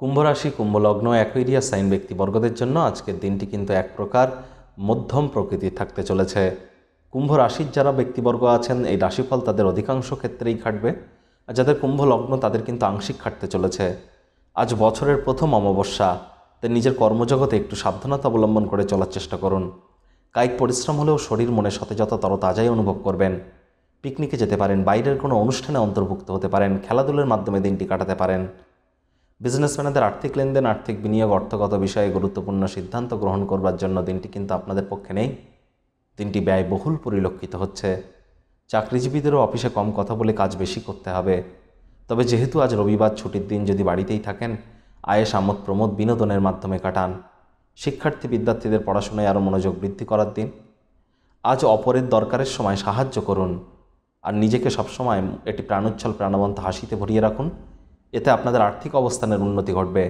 কুম্ভরাশি কুম্ভলগ্ন অ্যাকুইরিয়া sign ব্যক্তিবর্গদের জন্য আজকের দিনটি কিন্তু এক প্রকার মধ্যম প্রকৃতি থাকতে চলেছে কুম্ভ রাশির যারা ব্যক্তিবর্গ আছেন এই রাশিফল তাদের অধিকাংশ ক্ষেত্রেই খাটবে আর যাদের কুম্ভ লগ্ন তাদের কিন্তু আংশিক খাটতে চলেছে আজ বছরের প্রথম অমাবস্যা তাই নিজের কর্মজগতে একটু সাবধানতা অবলম্বন করে চলার চেষ্টা করুন কায়িক পরিশ্রম হলেও শরীর মনে সতেজতা তরতাজাই অনুভব করবেন পিকনিকে যেতে পারেন বাইরের কোনো অনুষ্ঠানে অন্তর্ভুক্ত হতে পারেন খেলাধুলার মাধ্যমে দিনটি কাটাতে পারেন বিজনেসম্যানদের আর্থিক লেনদেন আর্থিক বিনিয়োগ অর্থগত বিষয়ে গুরুত্বপূর্ণ সিদ্ধান্ত গ্রহণ করবার জন্য দিনটি কিন্তু আপনাদের পক্ষে নেই দিনটি ব্যয়বহুল পরিলক্ষিত হচ্ছে চাকরিজীবীদেরও অফিসে কম কথা বলে কাজ বেশি করতে হবে তবে যেহেতু আজ রবিবার ছুটির দিন যদি বাড়িতেই থাকেন আয়েস আমোদ প্রমোদ বিনোদনের মাধ্যমে কাটান শিক্ষার্থী বিদ্যার্থীদের পড়াশোনায় আরও মনোযোগ বৃদ্ধি করার দিন আজ অপরের দরকারের সময় সাহায্য করুন আর নিজেকে সবসময় একটি প্রাণোচ্ছল প্রাণবন্ত হাসিতে ভরিয়ে রাখুন এতে আপনাদের আর্থিক অবস্থানের উন্নতি ঘটবে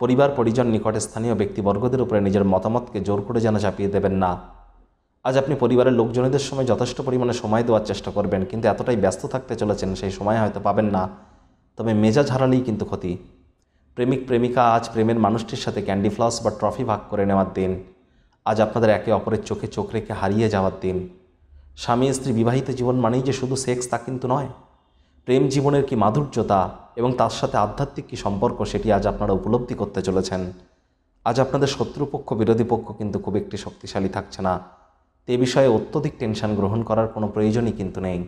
পরিবার পরিজন নিকটে স্থানীয় ব্যক্তিবর্গদের উপরে নিজের মতামতকে জোর করে যেন চাপিয়ে দেবেন না আজ আপনি পরিবারের লোকজনদের সময় যথেষ্ট পরিমাণে সময় দেওয়ার চেষ্টা করবেন কিন্তু এতটাই ব্যস্ত থাকতে চলেছেন সেই সময় হয়তো পাবেন না তবে মেজাজ হারালেই কিন্তু ক্ষতি প্রেমিক প্রেমিকা আজ প্রেমের মানুষটির সাথে ক্যান্ডি ফ্লাস বা ট্রফি ভাগ করে নেওয়ার দিন আজ আপনাদের একে অপরের চোখে চোখ রেখে হারিয়ে যাওয়ার দিন স্বামী স্ত্রী বিবাহিত জীবন মানেই যে শুধু সেক্স তা কিন্তু নয় প্রেম জীবনের কি মাধুর্যতা এবং তার সাথে আধ্যাত্মিক কী সম্পর্ক সেটি আজ আপনারা উপলব্ধি করতে চলেছেন আজ আপনাদের শত্রুপক্ষ বিরোধী পক্ষ কিন্তু খুব একটি শক্তিশালী থাকছে না তে বিষয়ে অত্যধিক টেনশন গ্রহণ করার কোনো প্রয়োজনই কিন্তু নেই